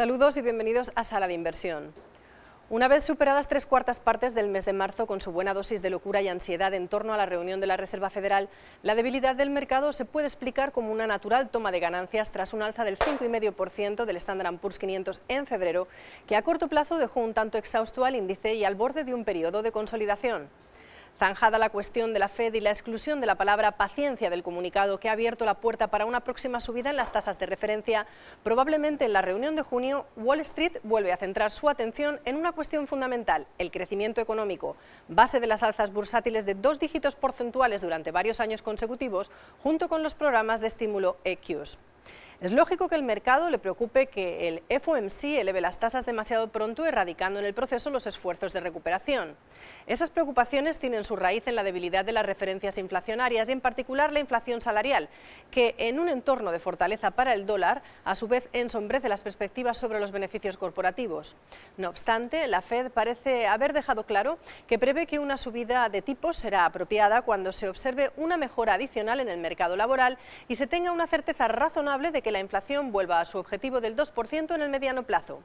Saludos y bienvenidos a Sala de Inversión. Una vez superadas tres cuartas partes del mes de marzo con su buena dosis de locura y ansiedad en torno a la reunión de la Reserva Federal, la debilidad del mercado se puede explicar como una natural toma de ganancias tras un alza del 5,5% del Standard Poor's 500 en febrero, que a corto plazo dejó un tanto exhausto al índice y al borde de un periodo de consolidación. Zanjada la cuestión de la Fed y la exclusión de la palabra paciencia del comunicado que ha abierto la puerta para una próxima subida en las tasas de referencia, probablemente en la reunión de junio, Wall Street vuelve a centrar su atención en una cuestión fundamental, el crecimiento económico, base de las alzas bursátiles de dos dígitos porcentuales durante varios años consecutivos, junto con los programas de estímulo EQs. Es lógico que el mercado le preocupe que el FOMC eleve las tasas demasiado pronto, erradicando en el proceso los esfuerzos de recuperación. Esas preocupaciones tienen su raíz en la debilidad de las referencias inflacionarias y en particular la inflación salarial, que en un entorno de fortaleza para el dólar, a su vez ensombrece las perspectivas sobre los beneficios corporativos. No obstante, la Fed parece haber dejado claro que prevé que una subida de tipos será apropiada cuando se observe una mejora adicional en el mercado laboral y se tenga una certeza razonable de que la inflación vuelva a su objetivo del 2% en el mediano plazo.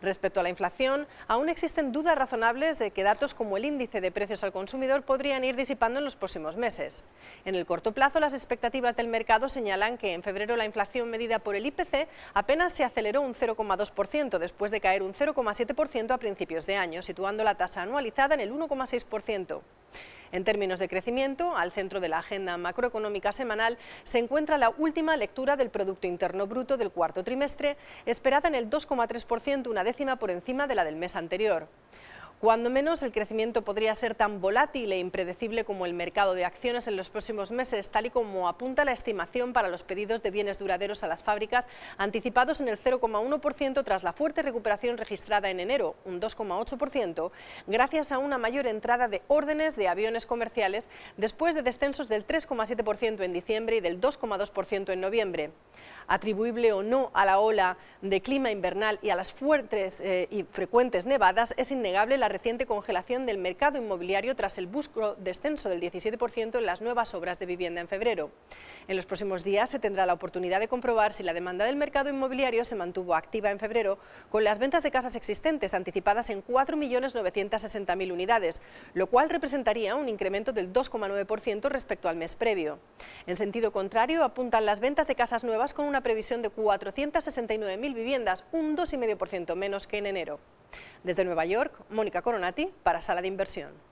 Respecto a la inflación, aún existen dudas razonables de que datos como el índice de precios al consumidor podrían ir disipando en los próximos meses. En el corto plazo, las expectativas del mercado señalan que en febrero la inflación medida por el IPC apenas se aceleró un 0,2% después de caer un 0,7% a principios de año, situando la tasa anualizada en el 1,6%. En términos de crecimiento, al centro de la agenda macroeconómica semanal se encuentra la última lectura del Producto Interno Bruto del cuarto trimestre, esperada en el 2,3%, una décima por encima de la del mes anterior. Cuando menos, el crecimiento podría ser tan volátil e impredecible como el mercado de acciones en los próximos meses, tal y como apunta la estimación para los pedidos de bienes duraderos a las fábricas, anticipados en el 0,1% tras la fuerte recuperación registrada en enero, un 2,8%, gracias a una mayor entrada de órdenes de aviones comerciales después de descensos del 3,7% en diciembre y del 2,2% en noviembre. Atribuible o no a la ola de clima invernal y a las fuertes eh, y frecuentes nevadas, es innegable la reciente congelación del mercado inmobiliario tras el busco descenso del 17% en las nuevas obras de vivienda en febrero. En los próximos días se tendrá la oportunidad de comprobar si la demanda del mercado inmobiliario se mantuvo activa en febrero, con las ventas de casas existentes anticipadas en 4.960.000 unidades, lo cual representaría un incremento del 2,9% respecto al mes previo. En sentido contrario, apuntan las ventas de casas nuevas con una previsión de 469.000 viviendas, un 2,5% menos que en enero. Desde Nueva York, Mónica Coronati para Sala de Inversión.